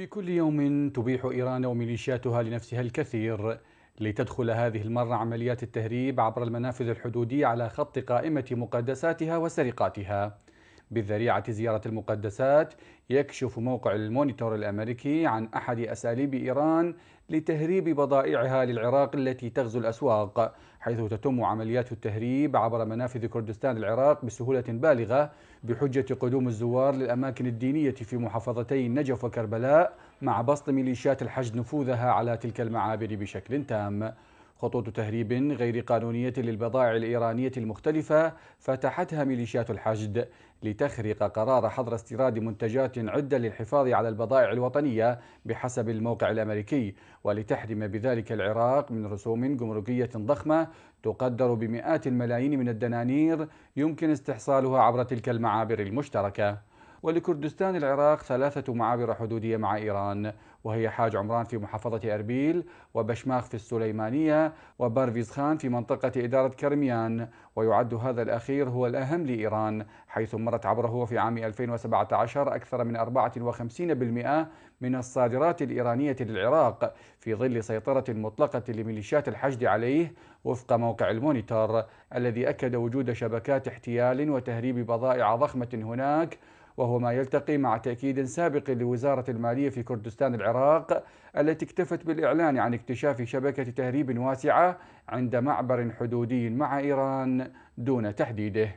في كل يوم تبيح إيران وميليشياتها لنفسها الكثير لتدخل هذه المرة عمليات التهريب عبر المنافذ الحدودية على خط قائمة مقدساتها وسرقاتها بذريعة زيارة المقدسات يكشف موقع المونيتور الأمريكي عن أحد أساليب إيران لتهريب بضائعها للعراق التي تغزو الأسواق حيث تتم عمليات التهريب عبر منافذ كردستان العراق بسهولة بالغة بحجة قدوم الزوار للأماكن الدينية في محافظتي النجف وكربلاء مع بسط ميليشيات الحشد نفوذها على تلك المعابر بشكل تام خطوط تهريب غير قانونية للبضائع الإيرانية المختلفة فتحتها ميليشيات الحشد لتخرق قرار حظر استيراد منتجات عدة للحفاظ على البضائع الوطنية بحسب الموقع الأمريكي ولتحرم بذلك العراق من رسوم جمركية ضخمة تقدر بمئات الملايين من الدنانير يمكن استحصالها عبر تلك المعابر المشتركة ولكردستان العراق ثلاثة معابر حدودية مع إيران وهي حاج عمران في محافظة أربيل وبشماخ في السليمانية وبارفيزخان في منطقة إدارة كرميان ويعد هذا الأخير هو الأهم لإيران حيث مرت عبره في عام 2017 أكثر من 54% من الصادرات الإيرانية للعراق في ظل سيطرة مطلقة لميليشيات الحشد عليه وفق موقع المونيتور الذي أكد وجود شبكات احتيال وتهريب بضائع ضخمة هناك وهو ما يلتقي مع تأكيد سابق لوزارة المالية في كردستان العراق التي اكتفت بالإعلان عن اكتشاف شبكة تهريب واسعة عند معبر حدودي مع إيران دون تحديده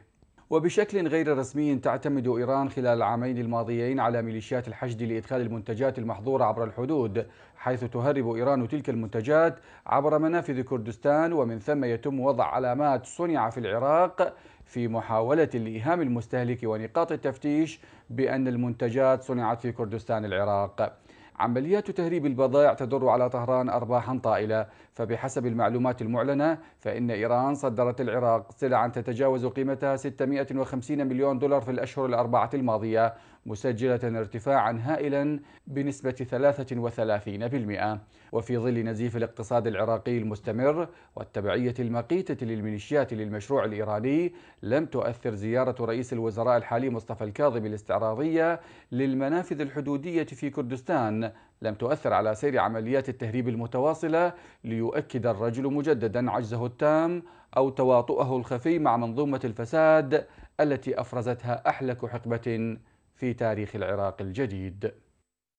وبشكل غير رسمي تعتمد إيران خلال العامين الماضيين على ميليشيات الحشد لإدخال المنتجات المحظورة عبر الحدود حيث تهرب إيران تلك المنتجات عبر منافذ كردستان ومن ثم يتم وضع علامات صنع في العراق في محاولة لإيهام المستهلك ونقاط التفتيش بأن المنتجات صنعت في كردستان العراق عمليات تهريب البضائع تدر على طهران أرباحا طائلة فبحسب المعلومات المعلنة فإن إيران صدرت العراق سلعا تتجاوز قيمتها 650 مليون دولار في الأشهر الأربعة الماضية مسجلة ارتفاعا هائلا بنسبة 33% وفي ظل نزيف الاقتصاد العراقي المستمر والتبعية المقيتة للميليشيات للمشروع الإيراني لم تؤثر زيارة رئيس الوزراء الحالي مصطفى الكاظم الاستعراضية للمنافذ الحدودية في كردستان لم تؤثر على سير عمليات التهريب المتواصلة ليؤكد الرجل مجددا عجزه التام أو تواطؤه الخفي مع منظومة الفساد التي أفرزتها أحلك حقبة في تاريخ العراق الجديد